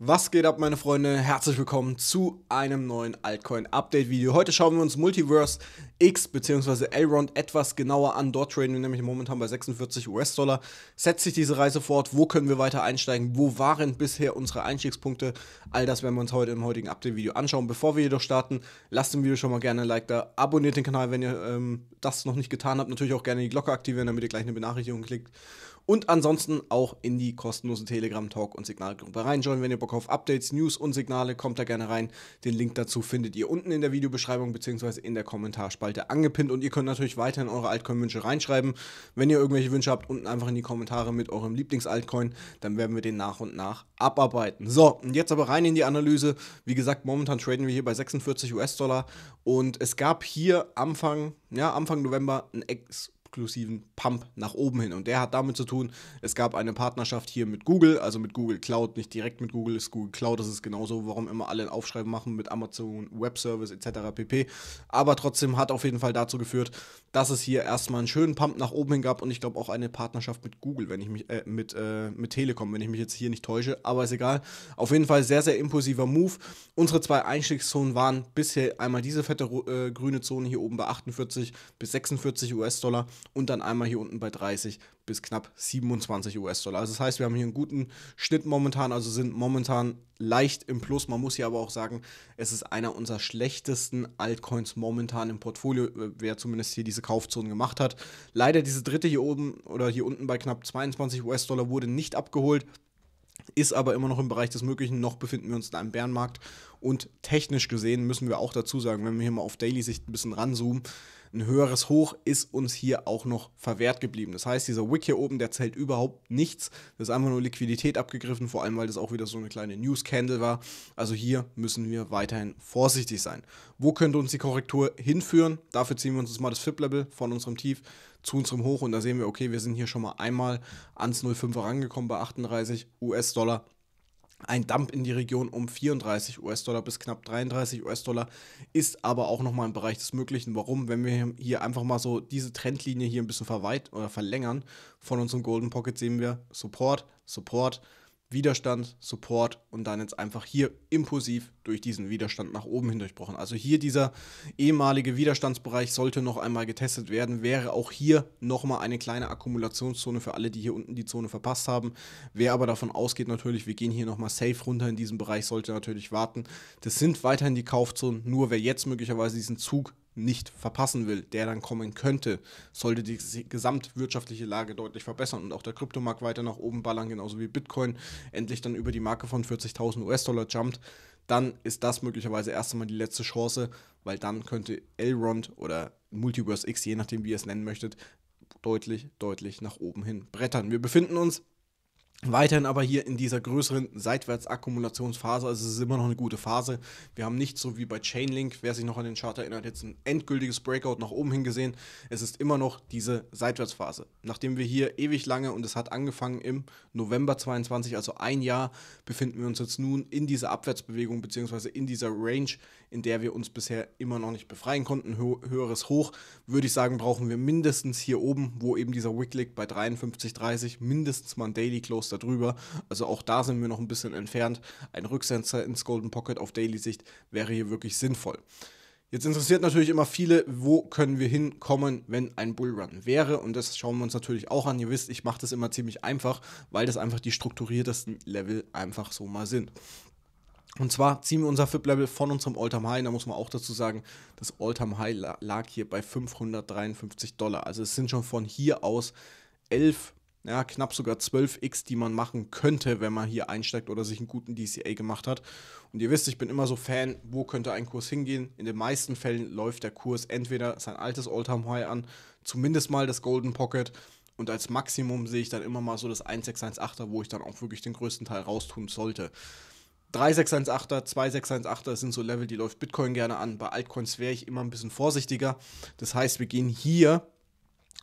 Was geht ab, meine Freunde? Herzlich willkommen zu einem neuen Altcoin-Update-Video. Heute schauen wir uns Multiverse X bzw. Elrond etwas genauer an. Dort traden wir nämlich momentan bei 46 US-Dollar. Setzt sich diese Reise fort? Wo können wir weiter einsteigen? Wo waren bisher unsere Einstiegspunkte? All das werden wir uns heute im heutigen Update-Video anschauen. Bevor wir jedoch starten, lasst dem Video schon mal gerne ein Like da. Abonniert den Kanal, wenn ihr ähm, das noch nicht getan habt. Natürlich auch gerne die Glocke aktivieren, damit ihr gleich eine Benachrichtigung klickt. Und ansonsten auch in die kostenlose Telegram-Talk- und Signalgruppe reinjoinen. Wenn ihr Bock auf Updates, News und Signale, kommt da gerne rein. Den Link dazu findet ihr unten in der Videobeschreibung bzw. in der Kommentarspalte angepinnt. Und ihr könnt natürlich weiterhin eure Altcoin-Wünsche reinschreiben. Wenn ihr irgendwelche Wünsche habt, unten einfach in die Kommentare mit eurem Lieblings-Altcoin. Dann werden wir den nach und nach abarbeiten. So, und jetzt aber rein in die Analyse. Wie gesagt, momentan traden wir hier bei 46 US-Dollar. Und es gab hier Anfang, ja, Anfang November ein Ex exklusiven Pump nach oben hin. Und der hat damit zu tun, es gab eine Partnerschaft hier mit Google, also mit Google Cloud, nicht direkt mit Google, ist Google Cloud, das ist genauso, warum immer alle ein Aufschreiben machen mit Amazon Web Service etc. pp. Aber trotzdem hat auf jeden Fall dazu geführt, dass es hier erstmal einen schönen Pump nach oben hin gab und ich glaube auch eine Partnerschaft mit Google, wenn ich mich, äh, mit, äh, mit Telekom, wenn ich mich jetzt hier nicht täusche, aber ist egal. Auf jeden Fall sehr, sehr impulsiver Move. Unsere zwei Einstiegszonen waren bisher einmal diese fette äh, grüne Zone hier oben bei 48 bis 46 US-Dollar und dann einmal hier unten bei 30 bis knapp 27 US-Dollar. Also das heißt, wir haben hier einen guten Schnitt momentan, also sind momentan leicht im Plus. Man muss hier aber auch sagen, es ist einer unserer schlechtesten Altcoins momentan im Portfolio, äh, wer zumindest hier diese Kaufzonen gemacht hat. Leider diese dritte hier oben oder hier unten bei knapp 22 US-Dollar wurde nicht abgeholt ist aber immer noch im Bereich des Möglichen. Noch befinden wir uns in einem Bärenmarkt und technisch gesehen müssen wir auch dazu sagen, wenn wir hier mal auf Daily-Sicht ein bisschen ranzoomen, ein höheres Hoch ist uns hier auch noch verwehrt geblieben. Das heißt, dieser Wick hier oben, der zählt überhaupt nichts. Das ist einfach nur Liquidität abgegriffen, vor allem weil das auch wieder so eine kleine News-Candle war. Also hier müssen wir weiterhin vorsichtig sein. Wo könnte uns die Korrektur hinführen? Dafür ziehen wir uns jetzt mal das FIP-Level von unserem Tief zu unserem Hoch und da sehen wir, okay, wir sind hier schon mal einmal ans 0,5er rangekommen bei 38 US-Dollar. Ein Dump in die Region um 34 US-Dollar bis knapp 33 US-Dollar ist aber auch nochmal im Bereich des Möglichen. Warum? Wenn wir hier einfach mal so diese Trendlinie hier ein bisschen verweit oder äh, verlängern von unserem Golden Pocket, sehen wir Support, Support, Widerstand, Support und dann jetzt einfach hier impulsiv durch diesen Widerstand nach oben hindurchbrochen. Also hier dieser ehemalige Widerstandsbereich sollte noch einmal getestet werden, wäre auch hier nochmal eine kleine Akkumulationszone für alle, die hier unten die Zone verpasst haben. Wer aber davon ausgeht natürlich, wir gehen hier nochmal safe runter in diesem Bereich, sollte natürlich warten. Das sind weiterhin die Kaufzonen, nur wer jetzt möglicherweise diesen Zug nicht verpassen will, der dann kommen könnte, sollte die gesamtwirtschaftliche Lage deutlich verbessern und auch der Kryptomarkt weiter nach oben ballern, genauso wie Bitcoin endlich dann über die Marke von 40.000 US-Dollar jumpt, dann ist das möglicherweise erst einmal die letzte Chance, weil dann könnte Elrond oder Multiverse X, je nachdem wie ihr es nennen möchtet, deutlich, deutlich nach oben hin brettern. Wir befinden uns Weiterhin aber hier in dieser größeren Seitwärtsakkumulationsphase, also es ist immer noch eine gute Phase. Wir haben nicht so wie bei Chainlink, wer sich noch an den Chart erinnert, jetzt ein endgültiges Breakout nach oben hingesehen. Es ist immer noch diese Seitwärtsphase. Nachdem wir hier ewig lange und es hat angefangen im November 22, also ein Jahr, befinden wir uns jetzt nun in dieser Abwärtsbewegung bzw. in dieser Range, in der wir uns bisher immer noch nicht befreien konnten. Hö höheres Hoch, würde ich sagen, brauchen wir mindestens hier oben, wo eben dieser Wicklick bei 53,30 mindestens mal ein Daily Close Kurs darüber. Also auch da sind wir noch ein bisschen entfernt. Ein Rücksensor ins Golden Pocket auf Daily-Sicht wäre hier wirklich sinnvoll. Jetzt interessiert natürlich immer viele, wo können wir hinkommen, wenn ein Bullrun wäre. Und das schauen wir uns natürlich auch an. Ihr wisst, ich mache das immer ziemlich einfach, weil das einfach die strukturiertesten Level einfach so mal sind. Und zwar ziehen wir unser FIP-Level von unserem All-Time-High. Da muss man auch dazu sagen, das All-Time-High lag hier bei 553 Dollar. Also es sind schon von hier aus 11 ja, knapp sogar 12x, die man machen könnte, wenn man hier einsteigt oder sich einen guten DCA gemacht hat. Und ihr wisst, ich bin immer so Fan, wo könnte ein Kurs hingehen? In den meisten Fällen läuft der Kurs entweder sein altes All-Time-High an, zumindest mal das Golden Pocket. Und als Maximum sehe ich dann immer mal so das 1618er, wo ich dann auch wirklich den größten Teil raustun sollte. 3618er, 2618er sind so Level, die läuft Bitcoin gerne an. Bei Altcoins wäre ich immer ein bisschen vorsichtiger. Das heißt, wir gehen hier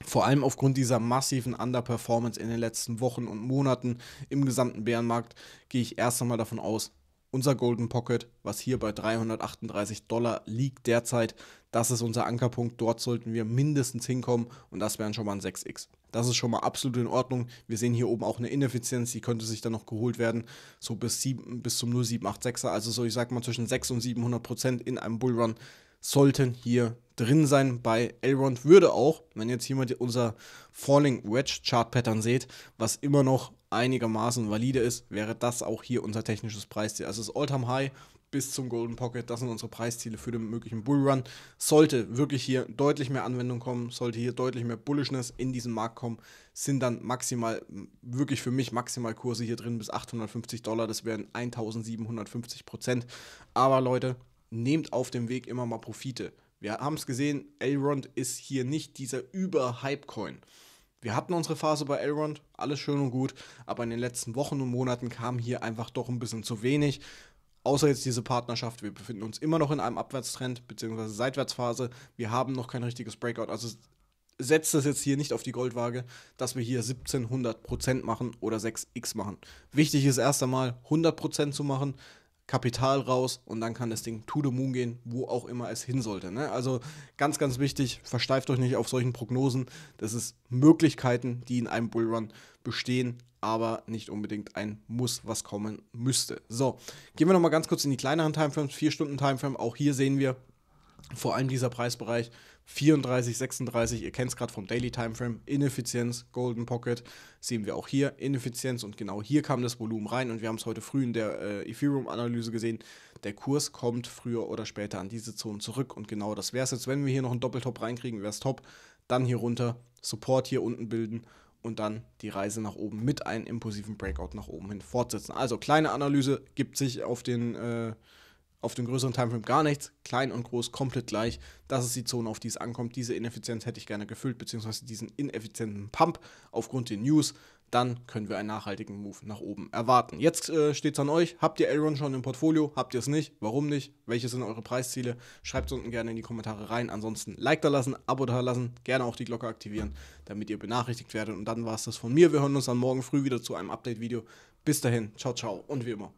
vor allem aufgrund dieser massiven Underperformance in den letzten Wochen und Monaten im gesamten Bärenmarkt gehe ich erst einmal davon aus, unser Golden Pocket, was hier bei 338 Dollar liegt derzeit, das ist unser Ankerpunkt. Dort sollten wir mindestens hinkommen und das wären schon mal ein 6x. Das ist schon mal absolut in Ordnung. Wir sehen hier oben auch eine Ineffizienz, die könnte sich dann noch geholt werden, so bis, 7, bis zum 0786er. Also so, ich sag mal, zwischen 6 und 700 Prozent in einem Bullrun sollten hier drin sein bei Elrond. Würde auch, wenn jetzt jemand unser Falling Wedge Chart Pattern seht, was immer noch einigermaßen valide ist, wäre das auch hier unser technisches Preisziel. Also das All-Time High bis zum Golden Pocket, das sind unsere Preisziele für den möglichen Bullrun. Sollte wirklich hier deutlich mehr Anwendung kommen, sollte hier deutlich mehr Bullishness in diesen Markt kommen, sind dann maximal, wirklich für mich maximal Kurse hier drin bis 850 Dollar. Das wären 1750 Prozent. Aber Leute, nehmt auf dem Weg immer mal Profite. Wir haben es gesehen, Elrond ist hier nicht dieser überhype coin Wir hatten unsere Phase bei Elrond, alles schön und gut, aber in den letzten Wochen und Monaten kam hier einfach doch ein bisschen zu wenig. Außer jetzt diese Partnerschaft, wir befinden uns immer noch in einem Abwärtstrend bzw. Seitwärtsphase. Wir haben noch kein richtiges Breakout, also setzt das jetzt hier nicht auf die Goldwaage, dass wir hier 1700% machen oder 6x machen. Wichtig ist erst einmal 100% zu machen, Kapital raus und dann kann das Ding to the moon gehen, wo auch immer es hin sollte. Ne? Also ganz, ganz wichtig, versteift euch nicht auf solchen Prognosen. Das ist Möglichkeiten, die in einem Bullrun bestehen, aber nicht unbedingt ein Muss, was kommen müsste. So, gehen wir nochmal ganz kurz in die kleineren Timeframes, 4 Stunden Timeframe. Auch hier sehen wir vor allem dieser Preisbereich 34, 36, ihr kennt es gerade vom Daily Timeframe, Ineffizienz, Golden Pocket, sehen wir auch hier, Ineffizienz und genau hier kam das Volumen rein und wir haben es heute früh in der äh, Ethereum-Analyse gesehen, der Kurs kommt früher oder später an diese Zone zurück und genau das wäre es jetzt, wenn wir hier noch einen Doppeltop reinkriegen, wäre es top, dann hier runter, Support hier unten bilden und dann die Reise nach oben mit einem impulsiven Breakout nach oben hin fortsetzen. Also kleine Analyse gibt sich auf den... Äh, auf dem größeren Timeframe gar nichts, klein und groß komplett gleich. Das ist die Zone, auf die es ankommt. Diese Ineffizienz hätte ich gerne gefüllt, beziehungsweise diesen ineffizienten Pump aufgrund der News. Dann können wir einen nachhaltigen Move nach oben erwarten. Jetzt äh, steht es an euch. Habt ihr Elrond schon im Portfolio? Habt ihr es nicht? Warum nicht? Welche sind eure Preisziele? Schreibt es unten gerne in die Kommentare rein. Ansonsten Like da lassen, Abo da lassen, gerne auch die Glocke aktivieren, damit ihr benachrichtigt werdet. Und dann war es das von mir. Wir hören uns dann morgen früh wieder zu einem Update-Video. Bis dahin, ciao, ciao und wie immer.